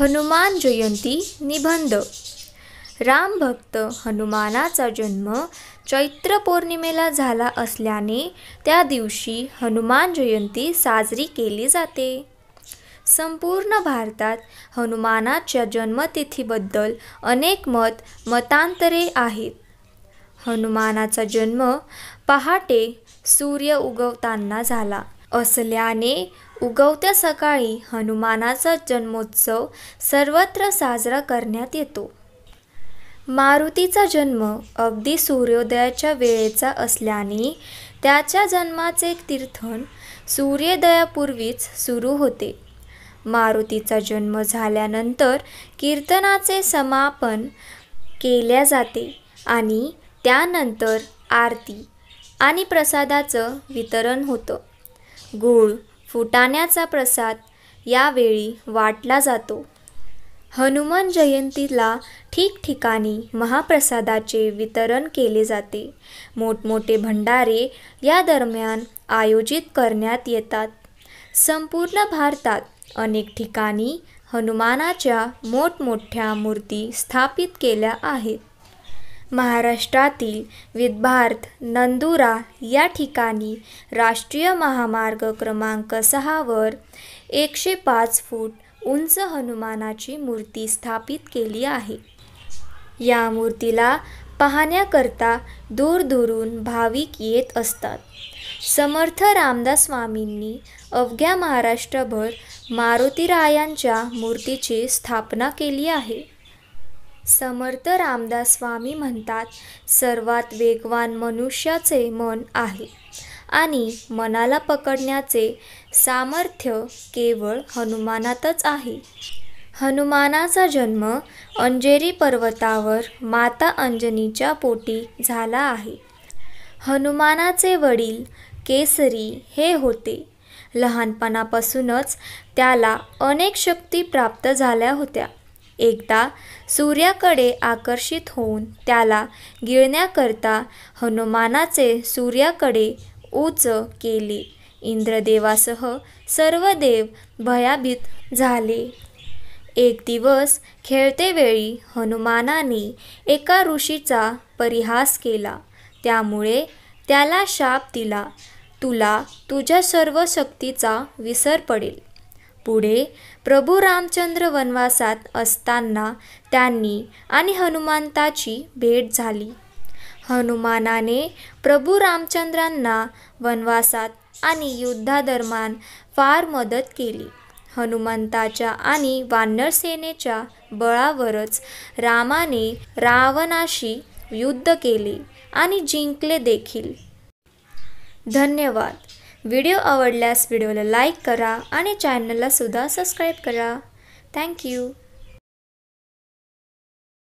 हनुमान जयंती निबंध रामभक्त हनुमानाचा जन्म चैत्र पौर्णिमेला झाला असल्याने त्या दिवशी हनुमान जयंती साजरी केली जाते संपूर्ण भारतात हनुमानाच्या जन्मतिथीबद्दल अनेक मत मतांतरे आहेत हनुमानाचा जन्म पहाटे सूर्य उगवताना झाला असल्याने उगवत्या सकाळी हनुमानाचा जन्मोत्सव सर्वत्र साजरा करण्यात येतो मारुतीचा जन्म अगदी सूर्योदयाच्या वेळेचा असल्याने त्याच्या जन्माचे तीर्थन सूर्योदयापूर्वीच सुरू होते मारुतीचा जन्म झाल्यानंतर कीर्तनाचे समापन केल्या जाते आणि त्यानंतर आरती आणि प्रसादाचं वितरण होतं गूळ फुटाण्याचा प्रसाद यावेळी वाटला जातो हनुमान जयंतीला ठिकठिकाणी महाप्रसादाचे वितरण केले जाते मोठमोठे भंडारे या दरम्यान आयोजित करण्यात येतात संपूर्ण भारतात अनेक ठिकाणी हनुमानाच्या मोठमोठ्या मूर्ती स्थापित केल्या आहेत महाराष्ट्रातील विदभार्थ नंदुरा या ठिकाणी राष्ट्रीय महामार्ग क्रमांक सहावर एकशे पाच फूट उंच हनुमानाची मूर्ती स्थापित केली आहे या मूर्तीला पाहण्याकरता दूरदूरून भाविक येत असतात समर्थ रामदास स्वामींनी अवघ्या महाराष्ट्रभर मारुतीरायांच्या मूर्तीची स्थापना केली आहे समर्थ रामदास स्वामी म्हणतात सर्वात वेगवान मनुष्याचे मन आहे आणि मनाला पकडण्याचे सामर्थ्य केवळ हनुमानातच आहे हनुमानाचा जन्म अंजेरी पर्वतावर माता अंजनीच्या पोटी झाला आहे हनुमानाचे वडील केसरी हे होते लहानपणापासूनच त्याला अनेक शक्ती प्राप्त झाल्या होत्या एकदा सूर्याकडे आकर्षित होऊन त्याला गिळण्याकरता हनुमानाचे सूर्याकडे उच केले इंद्रदेवासह सर्व देव भयाभीत झाले एक दिवस खेळतेवेळी हनुमानाने एका ऋषीचा परिहास केला त्यामुळे त्याला शाप दिला तुला तुझ्या सर्व शक्तीचा विसर पडेल पुढे प्रभू रामचंद्र वनवासात असताना त्यांनी आणि हनुमंताची भेट झाली हनुमानाने प्रभू रामचंद्रांना वनवासात आणि युद्धादरम्यान फार मदत केली हनुमंताच्या आणि वानरसेनेच्या बळावरच रामाने रावणाशी युद्ध केले आणि जिंकले देखील धन्यवाद व्हिडिओ आवडल्यास व्हिडिओला लाईक करा आणि चॅनलला सुद्धा सबस्क्राईब करा थँक्यू